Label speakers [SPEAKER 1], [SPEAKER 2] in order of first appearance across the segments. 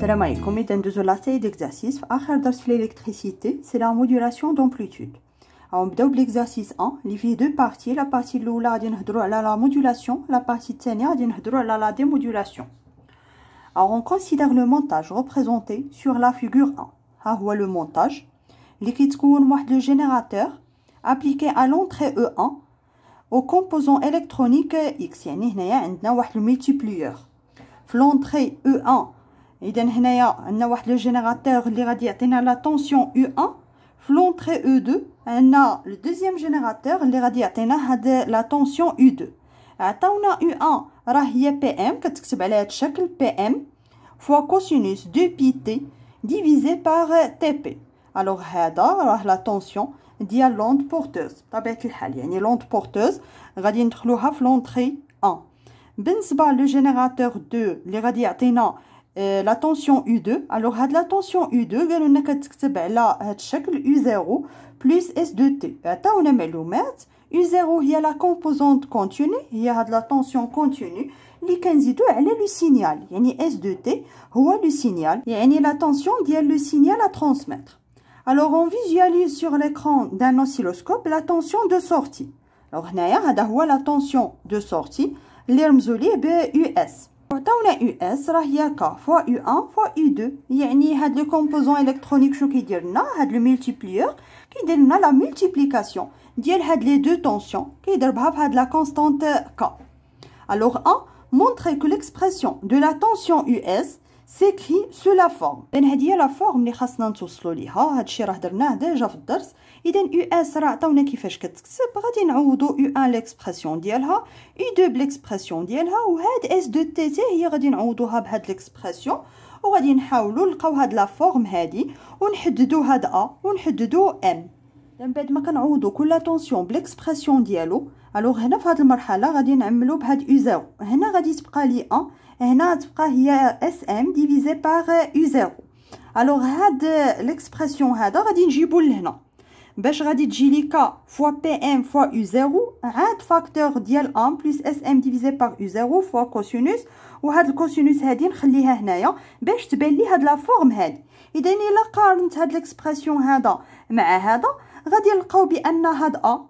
[SPEAKER 1] Salam alaikum, et dans la série d'exercices, à faire l'électricité, c'est la modulation d'amplitude. En double exercice 1, il fait deux parties, la partie l'oula d'inhdro à la modulation, la partie tsenia d'inhdro à la démodulation. Alors on considère le montage représenté sur la figure 1. Ah le montage. L'équitskoun moi le générateur appliqué à l'entrée E1 au composant électronique X, le multiplier. L'entrée E1 il y a le générateur, l'irradiateur a la tension U1, l'entrée U2, et le deuxième générateur, l'irradiateur a la tension U2. Et tant que a U1, l'irradiateur est PM, c'est-à-dire chaque PM, fois le cosinus de PT divisé par TP. Alors, il la tension, il y a l'onde porteuse. Il y a l'onde porteuse, l'irradiateur a l'entrée U1. Benzba, le générateur 2, l'irradiateur est... Euh, la tension U2, alors la tension U2, c'est la tension U0 plus S2T. là, on a U0 est la composante continue, a la tension continue. Le 15-2 est le signal. S2T est le signal, la tension est le signal à transmettre. Alors, on visualise sur l'écran d'un oscilloscope la tension de sortie. Alors, on a la tension de sortie, l'hermzolé est pour la US, rahia k fois u1 fois u2, y a ni had le composant électronique qui dirna had le multiplieur, qui donne la multiplication. Dieu had les deux tensions qui dans had la constante k. Alors, on montre que l'expression de la tension US. سيكري سو لا فورم اذا هذه هي لا فورم اللي خاصنا نتوصلوا ليها هذا الشيء راه درناه ديجا في الدرس اذا يو اس راه عطاونا كيفاش كتكتب غادي نعوضوا يو ان ليكسبرسيون ديالها اي دو بليكسبرسيون ديالها وهاد اس دو تي تي هي غادي نعوضوها بهاد ليكسبرسيون وغادي نحاولوا نلقاو هاد لا فورم هادي ونحددوا هاد ا ونحددوا ام من بعد ما كنعوضوا كل طونسيون بليكسبرسيون ديالو الوغ هنا في هاد المرحله غادي نعملو بهاد يو زيرو هنا غادي تبقى لي ان هنا تبقى هي اس ام ديفيزي باغ او زيرو الوغ هاد ليكسبرسيون هذا غادي نجيبو لهنا باش غادي تجي لي كا فوا بي ام فوا او زيرو عاد فاكتور ديال ام بلس اس ام ديفيزي باغ او زيرو فوا كوسينوس وهاد الكوسينوس هادي نخليها هنايا باش تبان لي هاد لا فورم هادي اذا الا قارنت هاد ليكسبرسيون هذا مع هذا غادي نلقاو بان هاد ا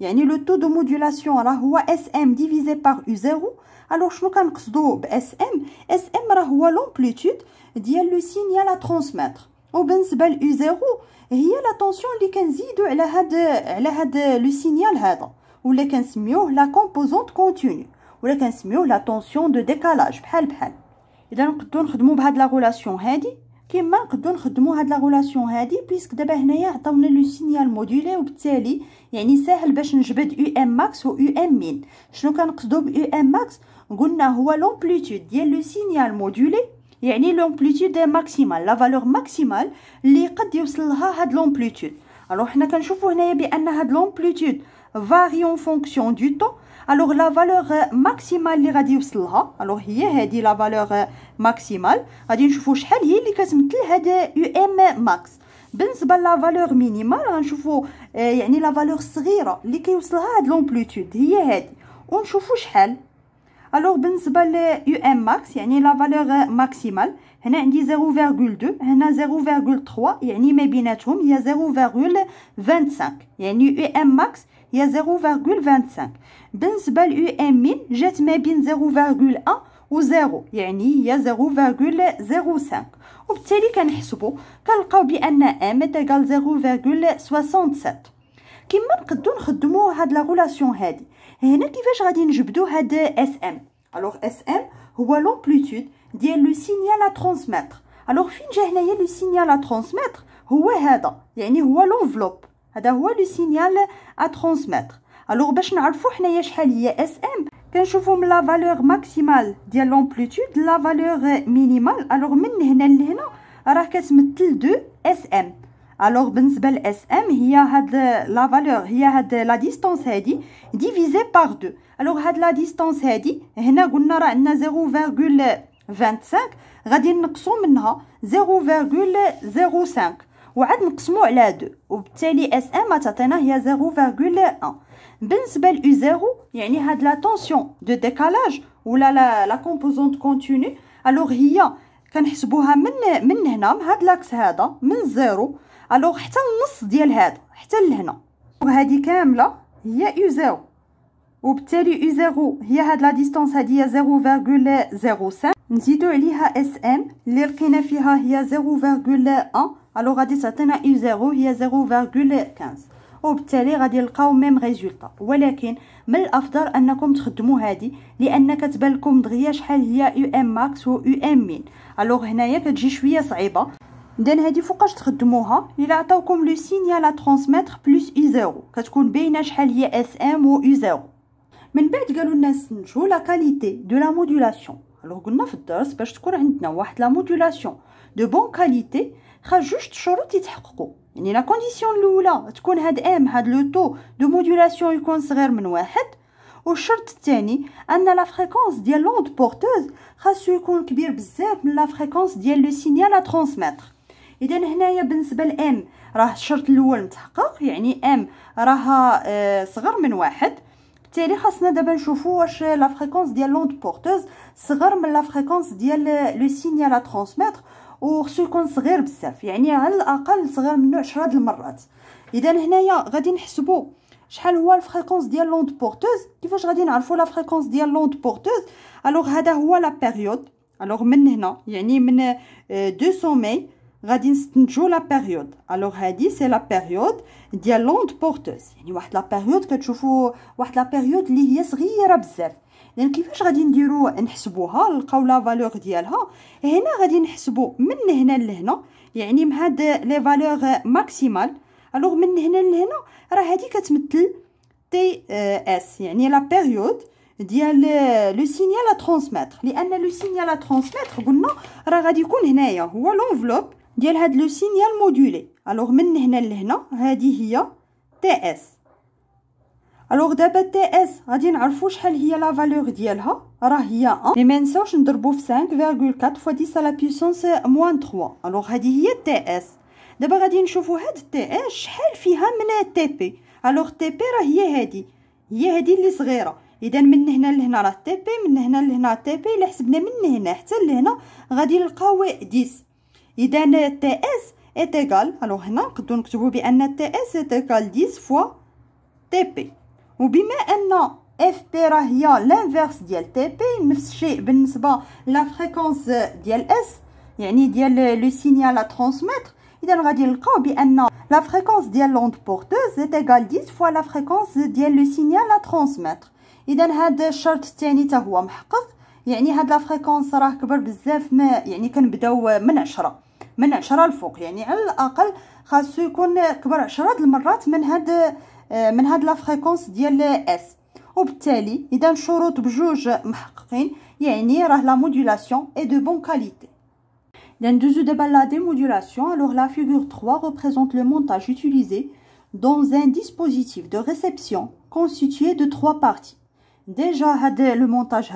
[SPEAKER 1] Le taux de modulation est SM divisé par U0. Alors, je vais vous dire que SM, SM est l'amplitude du signal à transmettre. Et, si vous voulez, U0, c'est la tension qui est la composante continue. Et, si vous voulez, la tension de décalage. Et, si vous voulez, vous pouvez la relation est كيما نقدو نخدمو هاد لا غولاسيون هادي بيسك دابا هنايا عطاونا لو سينيال مودولي وبالتالي يعني ساهل باش نجبد يو ام ماكس و يو ام مين شنو كنقصدو ب يو ام ماكس قلنا هو لومبليتود ديال لو سينيال مودولي يعني لومبليتود ماكسيمال لا فالور ماكسيمال اللي قد يوصل لها هاد لومبليتود الو حنا كنشوفو هنايا بان هاد لومبليتود فاري فونكسيون دو طون الوغ لا فالور ماكسيمال اللي غادي يوصلها الوغ هي هذه لا فالور ماكسيمال غادي نشوفوا شحال هي اللي كتمثل هذا يو ام ماكس بالنسبه لا فالور مينيمال غنشوفوا يعني لا فالور الصغيره اللي كيوصلها هاد لومبليتود هي هذه ونشوفوا شحال الوغ بالنسبه ل يو ام ماكس يعني لا فالور ماكسيمال هنا عندي 0.2 هنا 0.3 يعني ما بيناتهم هي 0.25 يعني يو ام ماكس هي 0.25 بالنسبه ليو ام مين جات ما بين 0.1 و 0 يعني هي 0.05 وبالتالي كنحسبو كنلقاو بان ام تقال 0.67 كما نقدو نخدمو هاد لا غولاسيون هادي هنا كيفاش غادي نجبدو هاد اس ام الوغ اس ام هو لومبليتود ديال لو سينيال ا ترانسميتر الوغ فين جا هنايا لو سينيال ا ترانسميتر هو هذا يعني هو لونفلوب هذا هو لو سينيال ا ترانسميتر الوغ باش نعرفو حنايا شحال هي اس ام كنشوفو من لا فالور ماكسيمال ديال لامبليتود لا فالور مينيمال الوغ من هنا لهنا راه كتمثل دو اس ام الوغ بالنسبه لاس ام هي هاد لا فالور هي هاد لا ديستانس هادي ديفيزي باغ دو الوغ هاد لا ديستانس هادي هنا قلنا راه عندنا 0.25 غادي نقصو منها 0.05 وعاد نقسمو على 2 وبالتالي اس ام تعطينا هي 0.1 بالنسبه ل زيرو يعني هاد لا طونسيون دو ديكالاج ولا لا لا كومبوزونت كونتيني الوغ هي كنحسبوها من من هنا من هاد لاكس هذا من زيرو الوغ حتى النص ديال هذا حتى لهنا وهذه كامله هي او زيرو وبالتالي او زيرو هي هاد لا ديستانس هادي هي 0.05 نزيدو عليها اس ام اللي لقينا فيها هي 0.1 الو غادي تعطينا اي زيرو هي زيرو فيغكول كانز وبالتالي غادي نلقاو ميم ريزولطا ولكن من الافضل انكم تخدموا هذه لان كتبان لكم دغيا شحال هي يو ام ماكس و يو ام مين الوغ هنايا كتجي شويه صعيبه دان هادي فوقاش تخدموها الا عطاوكم لو سينيال لا ترانسميتر بلس اي زيرو كتكون باينه شحال هي اس ام و اي زيرو من بعد قالوا لنا سنجو لا كاليتي دو لا مودولاسيون الوغ قلنا في الدرس باش تكون عندنا واحد لا مودولاسيون دو بون كاليتي خا جوج شروط يتحققوا يعني لا كونديسيون الاولى تكون هاد ام هاد لو تو دو مودولاسيون يكون صغير من واحد والشرط الثاني ان لا فريكونس ديال لوند بورتوز خاصو يكون كبير بزاف من لا فريكونس ديال لو سينيال ا ترانسميتر اذا هنايا بالنسبه لام راه الشرط الاول متحقق يعني ام راها آه، صغر من واحد بالتالي خاصنا دابا نشوفو واش لا فريكونس ديال لوند بورتوز صغر من لا فريكونس ديال لو سينيال ا ترانسميتر وخصو يكون صغير بزاف يعني على الاقل صغير منه 10 د المرات اذا هنايا غادي نحسبوا شحال هو الفريكونس ديال لوند بورتوز كيفاش غادي نعرفوا لا فريكونس ديال لوند بورتوز الوغ هذا هو لا بيريود الوغ من هنا يعني من آه، دو سومي غادي نستنتجو لا بيريود الوغ هادي سي لا بيريود ديال لوند بورتوز يعني واحد لا بيريود كتشوفوا واحد لا بيريود اللي هي صغيره بزاف لان يعني كيفاش غادي نديرو نحسبوها نلقاو لا فالور ديالها هنا غادي نحسبو من هنا لهنا يعني مع هاد لي فالور ماكسيمال الوغ من هنا لهنا راه هادي كتمثل تي اس يعني لا بيريود ديال لو سينيال ا ترانسميتر لان لو سينيال ا ترانسميتر قلنا راه غادي يكون هنايا هو لونفلوب ديال هاد لو سينيال مودولي الوغ من هنا لهنا هادي هي تي اس الوغ دابا تي اس غادي نعرفو شحال هي لا فالور ديالها راه هي 1 مي منساوش نضربو في 5.4 فوا 10 لا بيسونس موان 3 الوغ هادي هي تي اس دابا غادي نشوفو هاد تي اس شحال فيها من تي بي الوغ تي بي راه هي هادي هي هادي اللي صغيره اذا من هنا لهنا راه تي بي من هنا لهنا تي بي الا حسبنا من هنا حتى لهنا غادي نلقاو 10 اذا تي اس ايتيغال الوغ هنا نقدو نكتبو بان تي اس ايتيغال 10 فوا تي بي وبما ان اف بي راه هي لانفيرس ديال تي بي نفس الشيء بالنسبه لا فريكونس ديال اس يعني ديال لو سينيال ا ترانسميتر اذا غادي نلقاو بان لا فريكونس ديال لوند بورتوز اي ايغال 10 فوا لا فريكونس ديال لو سينيال ا ترانسميتر اذا هذا الشرط الثاني حتى هو محقق يعني هاد لا فريكونس راه كبر بزاف ما يعني كنبداو من 10 من 10 لفوق يعني على الاقل خاصو يكون كبر 10 د المرات من هاد من هاد لا فريكونس ديال اس وبالتالي اذا الشروط بجوج محققين يعني راه لا مودولاسيون اي دو بون كاليتي L'induce de la démodulation, alors la figure 3 représente le montage utilisé dans un dispositif de réception constitué de trois parties. Déjà, le montage,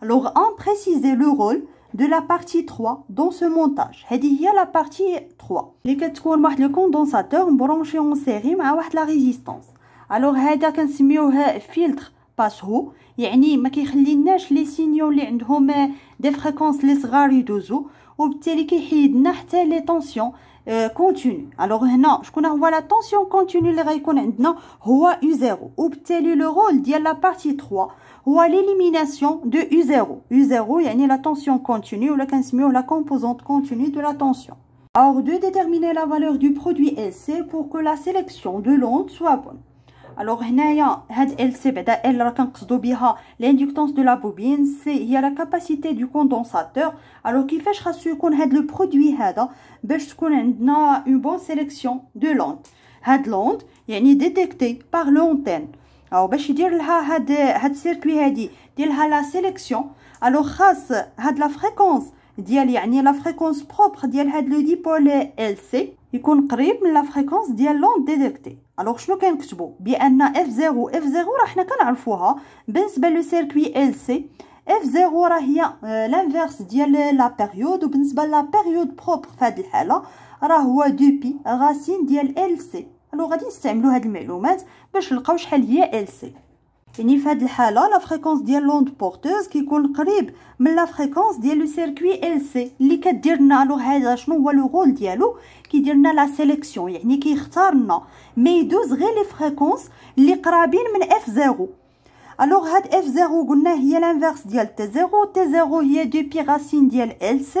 [SPEAKER 1] alors on précisait le rôle de la partie 3 dans ce montage. C'est la partie 3. Le condensateur branché en série et il la résistance. Alors, c'est le filtre passe-route. Il y a les signaux qui sont des fréquences qui sont des fréquences qui sont des fréquences qui tensions continues. Alors, maintenant, je vais la tension continue qui est U0. C'est le rôle de la partie 3 ou à l'élimination de U0. U0, yani la tension continue ou la, la composante continue de la tension. Or, de déterminer la valeur du produit LC pour que la sélection de l'onde soit bonne. Alors, l'inductance de la bobine, c'est la capacité du condensateur. Alors, qui fait que le produit a une bonne sélection de l'onde. L'onde est détectée par l'antenne. او باش يدير لها هاد هاد السيركوي هادي دير لها لا سيليكسيون الو خاص هاد لا فريكونس ديال يعني لا فريكونس بروبر ديال هاد لو ديبول ال سي يكون قريب من لا فريكونس ديال لون ديتيكتي الوغ شنو كنكتبوا بان اف 0 اف 0 راه حنا كنعرفوها بالنسبه لو سيركوي ال سي اف 0 راه هي لانفيرس آه، ديال لا بيريود وبالنسبه لا بيريود بروبر فهاد الحاله راه هو دو بي غاسين ديال ال سي الو غادي نستعملوا هاد المعلومات باش نلقاو شحال هي ال سي يعني في هاد الحاله لا فريكونس ديال لوند بورتوز كيكون قريب من لا فريكونس ديال لو سيركوي ال سي اللي كدير لنا الو هذا شنو هو لو رول ديالو كيدير لنا لا سيليكسيون يعني كيختار لنا ما يدوز غير لي فريكونس اللي قرابين من اف زيرو الوغ هاد اف زيرو قلنا هي لانفيرس ديال تي زيرو تي زيرو هي دو بي راسين ديال ال سي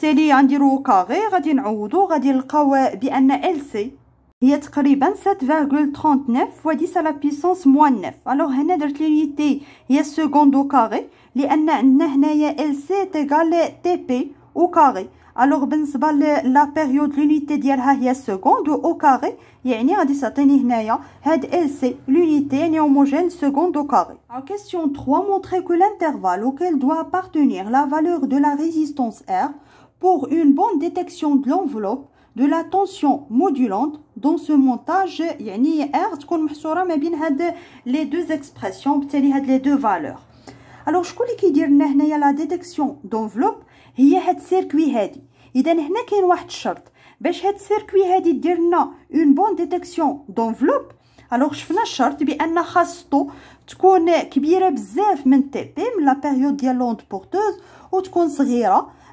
[SPEAKER 1] C'est-à-dire, on dirait au carré, on va le retrouver, on va trouver que LC est à peu 7,39 fois 10 à la puissance moins 9. Alors, ici, l'unité est seconde au carré, parce que ici, LC est égal à TP au carré. Alors, pour la période, l'unité est seconde au carré, c'est-à-dire, ici, l'unité est homogène seconde au carré. En question 3, montrez que l'intervalle auquel doit appartenir la valeur de la résistance R, pour une bonne détection de l'enveloppe de la tension modulante dans ce montage يعني R تكون محصورة ما بين les deux expressions بالتالي هاد les deux valeurs alors شكون اللي كيدير لنا هنايا لا ديتيكسيون دونفلوب هي هاد السيركوي هادي اذا هنا كاين واحد الشرط باش هاد السيركوي هادي دير لنا اون بون ديتيكسيون دونفلوب un شفنا الشرط بان خاصتو تكون كبيره بزاف من تي بي لا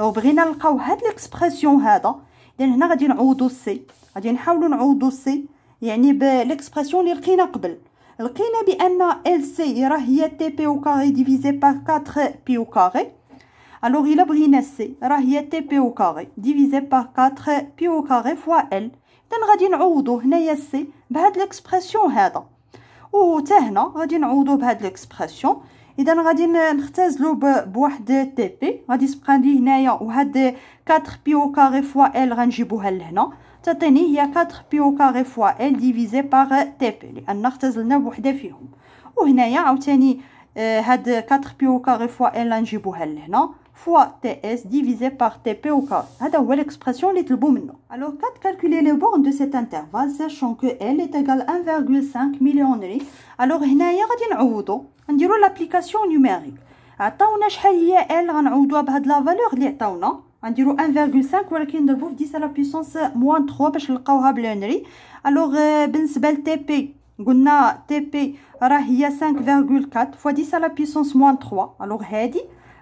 [SPEAKER 1] وبغينا نلقاو هاد ليكسبرسيون هذا اذا هنا غادي نعوضو سي غادي نحاولو نعوضو سي يعني بالاكسبرسيون اللي لقينا قبل لقينا بان ال سي راه هي تي بي او كاري ديفيزي بار 4 بي او كاري الوغ الا بغينا سي راه هي تي بي او كاري ديفيزي بار 4 بي او كاري فوا ال اذا غادي نعوضو هنايا سي بهاد ليكسبرسيون هذا تا هنا غادي نعوضو بهاد ليكسبرسيون اذا غادي نختزلو بواحد تي بي غادي تبقى لي هنايا وهاد 4 بي او كاري فوا ال غنجيبوها لهنا تعطيني هي 4 بي او كاري فوا ال ديفيزي باغ تي بي لان اختزلنا بوحده فيهم وهنايا عاوتاني آه، هاد 4 بي او كاري فوا ال غنجيبوها لهنا fois TS divisé par TP au carré. هذا هو l'expression اللي طلبوا منه. Alors quand calculer les bornes de cet intervalle sachant que L est égal à 1,5 millions Alors هنايا غادي نعوضوا نديروا l'application numérique. عطاونا شحال هي L غنعوضوها بهاد لا فالور اللي عطاونا غنديرو 1.5 ولكن نضربو في 10 la puissance موان 3 باش نلقاوها بلونري الوغ بالنسبه لتي بي قلنا تي بي راه هي 5.4 فوا 10 la puissance موان 3 الوغ هادي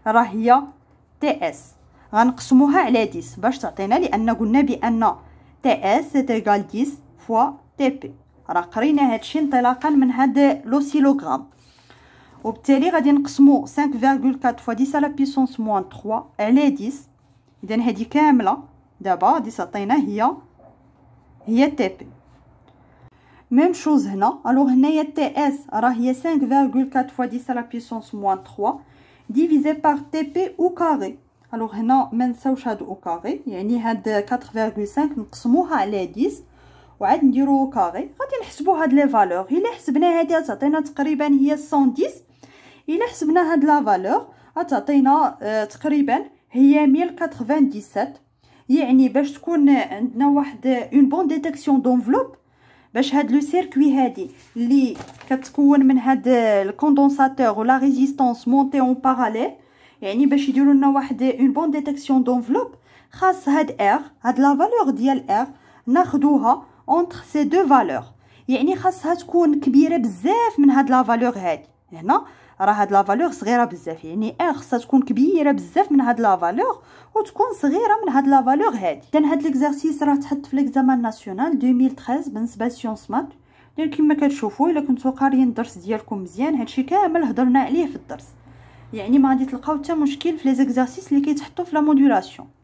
[SPEAKER 1] راه هي تي اس غنقسموها على 10 باش تعطينا لان قلنا بان تي اس تيغال 10 فوا تي بي راه قرينا هادشي انطلاقا من هاد لوسيلوغرام وبالتالي غادي نقسمو 5.4 فوا 10 على بيسونس موان 3 على 10 اذا هادي كامله دابا غادي تعطينا هي هي تي بي ميم شوز هنا الوغ هنايا تي اس راه هي 5.4 فوا 10 على بيسونس موان 3 divisé par TP au carré الوغ هنا ما نساوش هاد او كاري يعني هاد 4.5 نقسموها على 10 وعاد نديرو او كاري غادي نحسبو هاد لي فالور الا حسبنا هادي تعطينا تقريبا هي 110 الا حسبنا هاد لا فالور تعطينا آه، تقريبا هي 1097 يعني باش تكون عندنا واحد اون بون ديتيكسيون دونفلوب باش هاد لو سيركوي هادي اللي كتكون من هاد الكوندونساتور ولا ريزيستانس مونتي اون باراليل يعني باش يديروا لنا واحد اون بون ديتكسيون دونفلوب خاص هاد ار هاد لا فالور ديال ار ناخذوها اونتر سي دو فالور يعني خاصها تكون كبيره بزاف من هاد لا فالور هادي هنا راه هاد لا فالور صغيره بزاف يعني ار آه، خصها تكون كبيره بزاف من هاد لا فالور وتكون صغيره من هاد لا فالور هادي اذا هاد ليكزارسيس راه تحط في ليكزامان ناسيونال 2013 بالنسبه لسيونس مات ديال كما كتشوفوا الا كنتو قاريين الدرس ديالكم مزيان هادشي كامل هضرنا عليه في الدرس يعني ما غادي تلقاو حتى مشكل في لي زيكزارسيس اللي كيتحطوا في لا مودولاسيون